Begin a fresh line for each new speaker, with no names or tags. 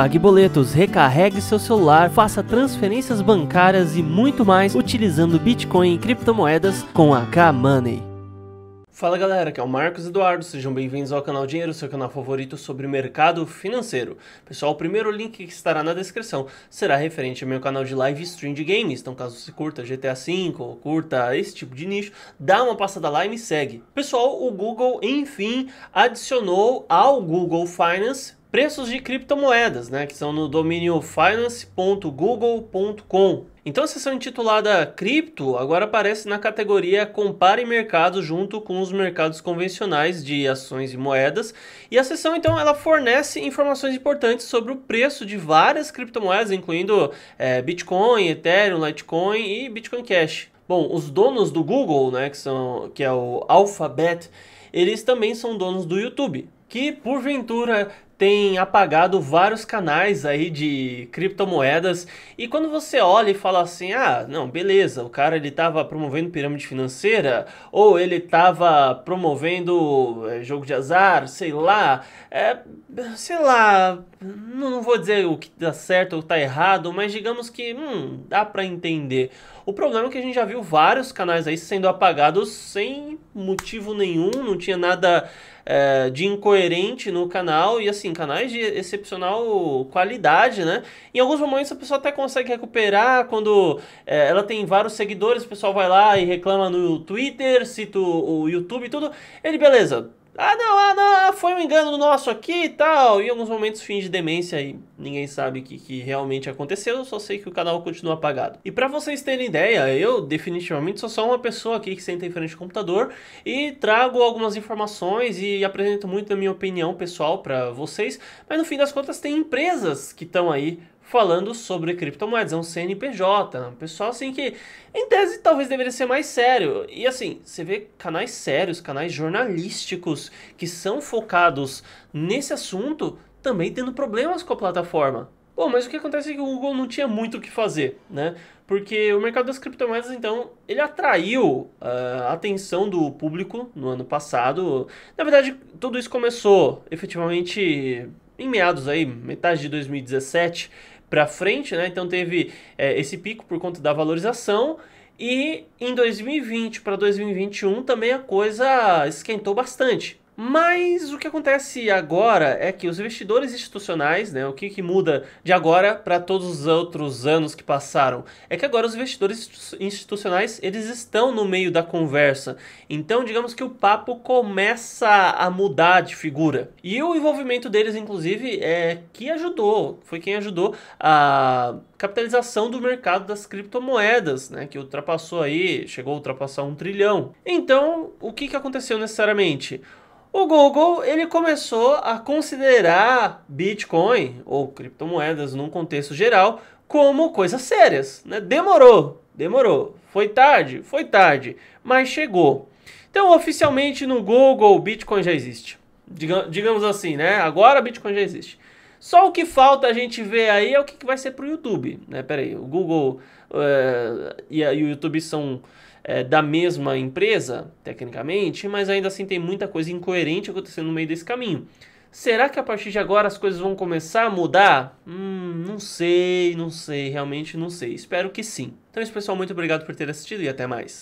pague boletos, recarregue seu celular, faça transferências bancárias e muito mais utilizando Bitcoin e criptomoedas com a K-Money. Fala galera, aqui é o Marcos Eduardo, sejam bem-vindos ao canal Dinheiro, seu canal favorito sobre mercado financeiro. Pessoal, o primeiro link que estará na descrição será referente ao meu canal de live stream de games, então caso você curta GTA V ou curta esse tipo de nicho, dá uma passada lá e me segue. Pessoal, o Google enfim adicionou ao Google Finance preços de criptomoedas, né, que são no domínio finance.google.com. Então a sessão intitulada Cripto agora aparece na categoria Compare Mercados junto com os mercados convencionais de ações e moedas. E a sessão então ela fornece informações importantes sobre o preço de várias criptomoedas, incluindo é, Bitcoin, Ethereum, Litecoin e Bitcoin Cash. Bom, os donos do Google, né, que são que é o Alphabet, eles também são donos do YouTube, que porventura tem apagado vários canais aí de criptomoedas. E quando você olha e fala assim: "Ah, não, beleza, o cara ele tava promovendo pirâmide financeira ou ele tava promovendo eh, jogo de azar, sei lá, é, sei lá, não vou dizer o que dá tá certo ou tá errado, mas digamos que, hum, dá para entender. O problema é que a gente já viu vários canais aí sendo apagados sem motivo nenhum, não tinha nada é, de incoerente no canal e assim assim, canais de excepcional qualidade, né? Em alguns momentos a pessoa até consegue recuperar quando é, ela tem vários seguidores, o pessoal vai lá e reclama no Twitter, cita o, o YouTube e tudo. Ele, beleza, ah, não, ah, não, ah, foi um engano nosso aqui e tal. E em alguns momentos finge demência e ninguém sabe o que, que, realmente aconteceu, Eu só sei que o canal continua apagado. E para vocês terem ideia, eu definitivamente sou só uma pessoa aqui que senta em frente ao computador e trago algumas informações e apresento muito a minha opinião pessoal para vocês, mas no fim das contas tem empresas que estão aí falando sobre criptomoedas, é um CNPJ, é um pessoal assim que, em tese, talvez deveria ser mais sério. E assim, você vê canais sérios, canais jornalísticos que são focados nesse assunto também tendo problemas com a plataforma. Bom, mas o que acontece é que o Google não tinha muito o que fazer, né? Porque o mercado das criptomoedas, então, ele atraiu ah, a atenção do público no ano passado. Na verdade, tudo isso começou efetivamente em meados aí, metade de 2017, para frente, né? Então teve é, esse pico por conta da valorização e em 2020 para 2021 também a coisa esquentou bastante. Mas o que acontece agora é que os investidores institucionais, né, o que, que muda de agora para todos os outros anos que passaram, é que agora os investidores institucionais eles estão no meio da conversa. Então, digamos que o papo começa a mudar de figura. E o envolvimento deles, inclusive, é que ajudou, foi quem ajudou a capitalização do mercado das criptomoedas, né, que ultrapassou aí, chegou a ultrapassar um trilhão. Então, o que, que aconteceu necessariamente? O Google ele começou a considerar Bitcoin ou criptomoedas num contexto geral como coisas sérias. Né? Demorou, demorou. Foi tarde, foi tarde, mas chegou. Então, oficialmente no Google, Bitcoin já existe. Diga digamos assim, né? Agora Bitcoin já existe. Só o que falta a gente ver aí é o que, que vai ser para o YouTube. Né? Pera aí, o Google uh, e, a, e o YouTube são é, da mesma empresa, tecnicamente, mas ainda assim tem muita coisa incoerente acontecendo no meio desse caminho. Será que a partir de agora as coisas vão começar a mudar? Hum, não sei, não sei, realmente não sei. Espero que sim. Então é isso, pessoal. Muito obrigado por ter assistido e até mais.